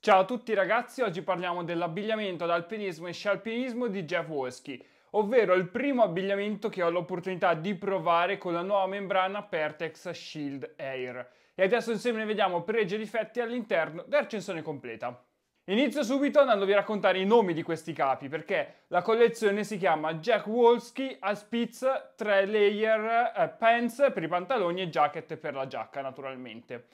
Ciao a tutti ragazzi, oggi parliamo dell'abbigliamento ad alpinismo e scialpinismo di Jeff Wolski, ovvero il primo abbigliamento che ho l'opportunità di provare con la nuova membrana Pertex Shield Air. E adesso insieme ne vediamo pregi e difetti all'interno della recensione completa. Inizio subito andandovi a raccontare i nomi di questi capi perché la collezione si chiama Jack Wolski Aspitz 3 Layer eh, Pants per i pantaloni e Jacket per la giacca naturalmente.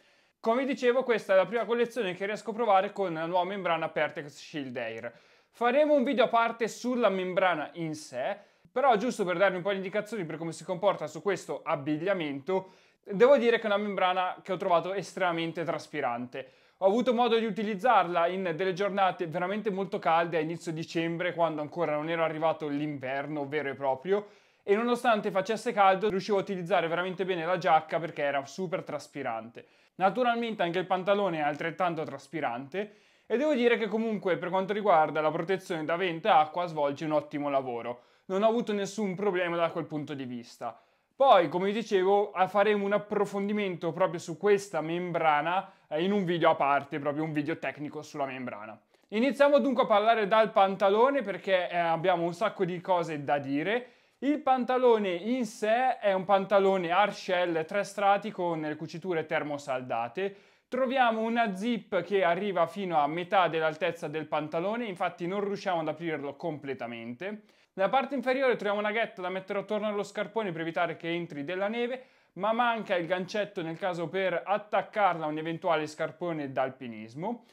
Come dicevo questa è la prima collezione che riesco a provare con la nuova membrana Pertex Shield Air. Faremo un video a parte sulla membrana in sé, però giusto per darvi un po' di indicazioni per come si comporta su questo abbigliamento, devo dire che è una membrana che ho trovato estremamente traspirante. Ho avuto modo di utilizzarla in delle giornate veramente molto calde a inizio dicembre, quando ancora non era arrivato l'inverno vero e proprio, e nonostante facesse caldo riuscivo a utilizzare veramente bene la giacca perché era super traspirante. Naturalmente anche il pantalone è altrettanto traspirante e devo dire che comunque per quanto riguarda la protezione da vento e acqua svolge un ottimo lavoro. Non ho avuto nessun problema da quel punto di vista. Poi, come dicevo, faremo un approfondimento proprio su questa membrana eh, in un video a parte, proprio un video tecnico sulla membrana. Iniziamo dunque a parlare dal pantalone perché eh, abbiamo un sacco di cose da dire il pantalone in sé è un pantalone Arshell 3 strati con le cuciture termosaldate. Troviamo una zip che arriva fino a metà dell'altezza del pantalone, infatti non riusciamo ad aprirlo completamente. Nella parte inferiore troviamo una ghetta da mettere attorno allo scarpone per evitare che entri della neve, ma manca il gancetto nel caso per attaccarla a un eventuale scarpone d'alpinismo.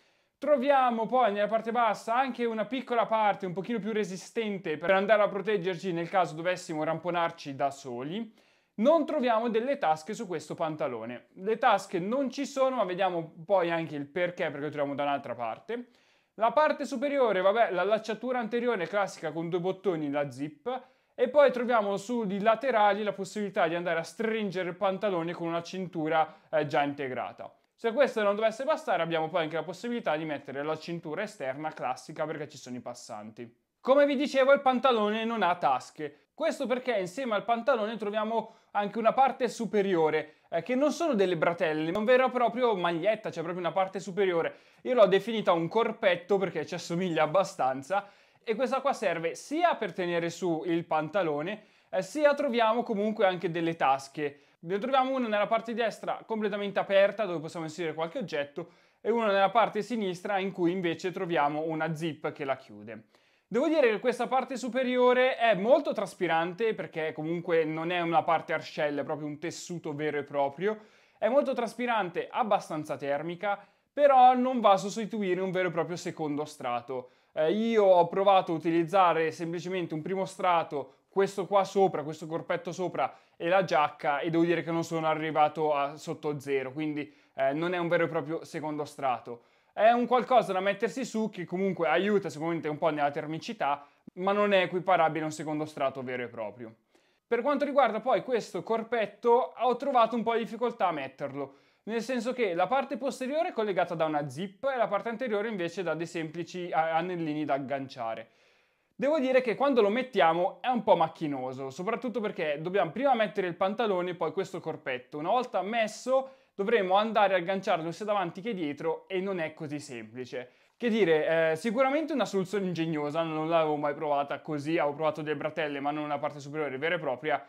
Troviamo poi nella parte bassa anche una piccola parte un pochino più resistente per andare a proteggerci nel caso dovessimo ramponarci da soli. Non troviamo delle tasche su questo pantalone. Le tasche non ci sono, ma vediamo poi anche il perché, perché lo troviamo da un'altra parte. La parte superiore, vabbè, la lacciatura anteriore classica con due bottoni, la zip, e poi troviamo sui laterali la possibilità di andare a stringere il pantalone con una cintura eh, già integrata. Se questo non dovesse bastare abbiamo poi anche la possibilità di mettere la cintura esterna classica perché ci sono i passanti. Come vi dicevo il pantalone non ha tasche, questo perché insieme al pantalone troviamo anche una parte superiore, eh, che non sono delle bratelle, ma un vero e proprio maglietta, c'è cioè proprio una parte superiore. Io l'ho definita un corpetto perché ci assomiglia abbastanza, e questa qua serve sia per tenere su il pantalone, eh, sia troviamo comunque anche delle tasche. Ne troviamo una nella parte destra completamente aperta dove possiamo inserire qualche oggetto e una nella parte sinistra in cui invece troviamo una zip che la chiude. Devo dire che questa parte superiore è molto traspirante perché comunque non è una parte arcella, è proprio un tessuto vero e proprio. È molto traspirante, abbastanza termica, però non va a sostituire un vero e proprio secondo strato. Eh, io ho provato a utilizzare semplicemente un primo strato questo qua sopra, questo corpetto sopra e la giacca e devo dire che non sono arrivato a sotto zero, quindi eh, non è un vero e proprio secondo strato. È un qualcosa da mettersi su che comunque aiuta sicuramente un po' nella termicità, ma non è equiparabile a un secondo strato vero e proprio. Per quanto riguarda poi questo corpetto, ho trovato un po' di difficoltà a metterlo, nel senso che la parte posteriore è collegata da una zip e la parte anteriore invece da dei semplici anellini da agganciare. Devo dire che quando lo mettiamo è un po' macchinoso, soprattutto perché dobbiamo prima mettere il pantalone e poi questo corpetto. Una volta messo dovremo andare a agganciarlo sia davanti che dietro e non è così semplice. Che dire, eh, sicuramente una soluzione ingegnosa, non l'avevo mai provata così, avevo provato delle bratelle ma non una parte superiore vera e propria.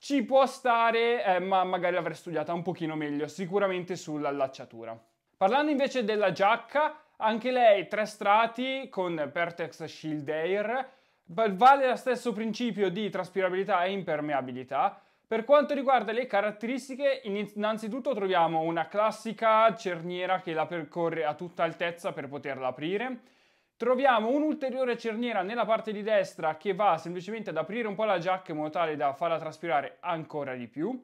Ci può stare, eh, ma magari l'avrei studiata un pochino meglio, sicuramente sull'allacciatura. Parlando invece della giacca, anche lei tre strati con Pertex Shield Air, vale lo stesso principio di traspirabilità e impermeabilità. Per quanto riguarda le caratteristiche, innanzitutto troviamo una classica cerniera che la percorre a tutta altezza per poterla aprire. Troviamo un'ulteriore cerniera nella parte di destra che va semplicemente ad aprire un po' la giacca in modo tale da farla traspirare ancora di più.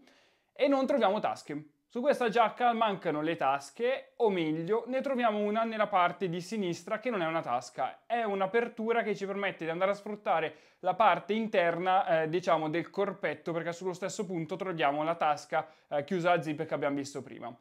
E non troviamo tasche. Su questa giacca mancano le tasche, o meglio, ne troviamo una nella parte di sinistra che non è una tasca, è un'apertura che ci permette di andare a sfruttare la parte interna, eh, diciamo, del corpetto, perché sullo stesso punto troviamo la tasca eh, chiusa a zip che abbiamo visto prima.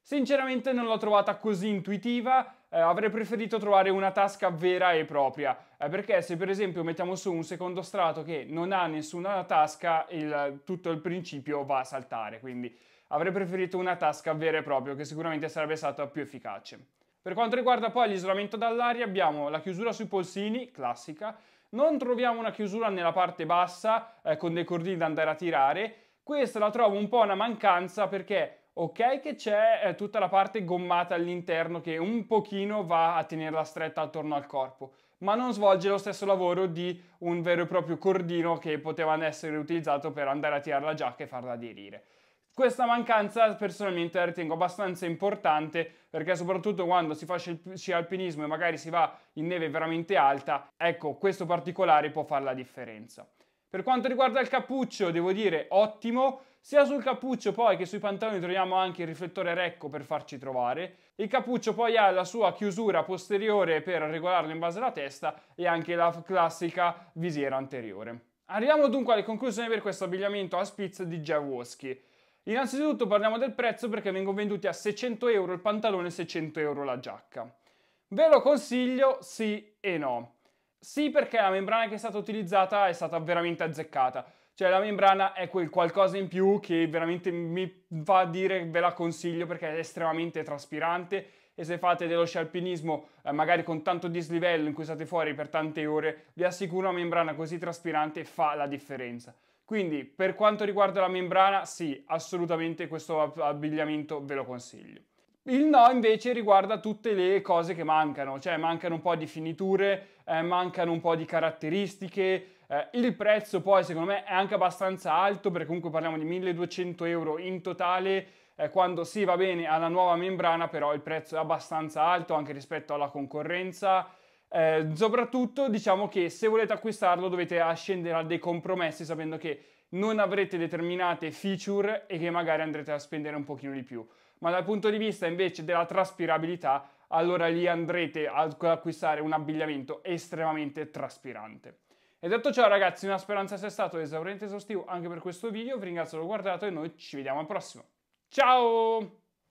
Sinceramente non l'ho trovata così intuitiva, eh, avrei preferito trovare una tasca vera e propria, eh, perché se per esempio mettiamo su un secondo strato che non ha nessuna tasca, il, tutto il principio va a saltare, quindi Avrei preferito una tasca vera e propria che sicuramente sarebbe stata più efficace. Per quanto riguarda poi l'isolamento dall'aria abbiamo la chiusura sui polsini, classica, non troviamo una chiusura nella parte bassa eh, con dei cordini da andare a tirare, questa la trovo un po' una mancanza perché ok che c'è eh, tutta la parte gommata all'interno che un pochino va a tenerla stretta attorno al corpo, ma non svolge lo stesso lavoro di un vero e proprio cordino che poteva essere utilizzato per andare a tirare la giacca e farla aderire. Questa mancanza personalmente la ritengo abbastanza importante perché soprattutto quando si fa sci alpinismo e magari si va in neve veramente alta, ecco, questo particolare può fare la differenza. Per quanto riguarda il cappuccio, devo dire ottimo, sia sul cappuccio poi che sui pantaloni troviamo anche il riflettore recco per farci trovare. Il cappuccio poi ha la sua chiusura posteriore per regolarlo in base alla testa e anche la classica visiera anteriore. Arriviamo dunque alle conclusioni per questo abbigliamento a spitz di Jaworski. Innanzitutto parliamo del prezzo perché vengono venduti a 600 euro il pantalone e 600 euro la giacca. Ve lo consiglio sì e no. Sì perché la membrana che è stata utilizzata è stata veramente azzeccata. Cioè la membrana è quel qualcosa in più che veramente mi fa a dire ve la consiglio perché è estremamente traspirante e se fate dello scialpinismo eh, magari con tanto dislivello in cui state fuori per tante ore, vi assicuro una membrana così traspirante fa la differenza. Quindi per quanto riguarda la membrana, sì, assolutamente questo abbigliamento ve lo consiglio. Il no invece riguarda tutte le cose che mancano, cioè mancano un po' di finiture, eh, mancano un po' di caratteristiche, eh, il prezzo poi secondo me è anche abbastanza alto perché comunque parliamo di 1200 euro in totale, eh, quando sì va bene alla nuova membrana però il prezzo è abbastanza alto anche rispetto alla concorrenza, eh, soprattutto diciamo che se volete acquistarlo dovete scendere a dei compromessi sapendo che non avrete determinate feature e che magari andrete a spendere un pochino di più. Ma dal punto di vista invece della traspirabilità, allora lì andrete ad acquistare un abbigliamento estremamente traspirante. E detto ciò ragazzi, una speranza sia stato esauriente e esaustivo anche per questo video, vi ringrazio per aver guardato e noi ci vediamo al prossimo. Ciao!